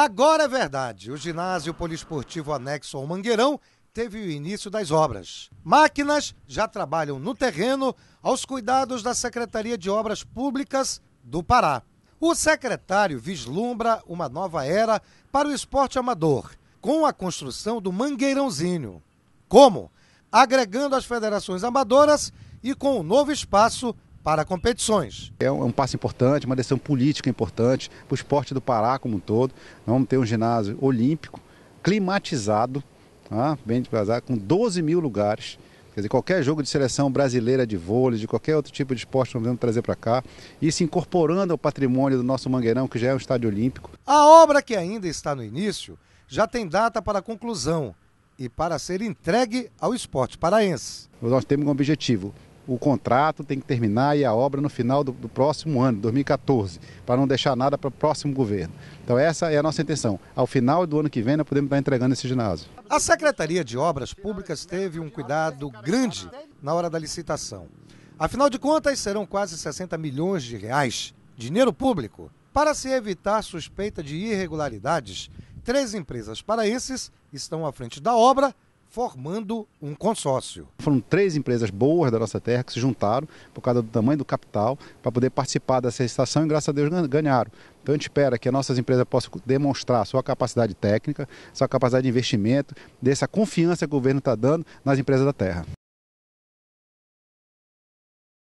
Agora é verdade. O ginásio poliesportivo anexo ao Mangueirão teve o início das obras. Máquinas já trabalham no terreno aos cuidados da Secretaria de Obras Públicas do Pará. O secretário vislumbra uma nova era para o esporte amador, com a construção do Mangueirãozinho. Como? Agregando as federações amadoras e com o um novo espaço para competições. É, é um, passo importante, uma decisão política importante para o esporte do Pará como um todo. vamos ter um ginásio olímpico, climatizado, tá? bem de com 12 mil lugares. Quer dizer, qualquer jogo de seleção brasileira de vôlei, de qualquer outro tipo de esporte, nós vamos trazer para cá. isso incorporando ao patrimônio do nosso Mangueirão, que já é um estádio olímpico. A obra, que ainda está no início, já tem data para conclusão e para ser entregue ao esporte paraense. Nós temos um objetivo: o contrato tem que terminar e a obra no final do, do próximo ano, 2014, para não deixar nada para o próximo governo. Então essa é a nossa intenção. Ao final do ano que vem, nós podemos estar entregando esse ginásio. A Secretaria de Obras Públicas teve um cuidado grande na hora da licitação. Afinal de contas, serão quase 60 milhões de reais, dinheiro público. Para se evitar suspeita de irregularidades, três empresas paraenses estão à frente da obra formando um consórcio. Foram três empresas boas da nossa terra que se juntaram por causa do tamanho do capital para poder participar dessa estação e, graças a Deus, ganharam. Então a gente espera que as nossas empresas possam demonstrar sua capacidade técnica, sua capacidade de investimento, dessa confiança que o governo está dando nas empresas da terra.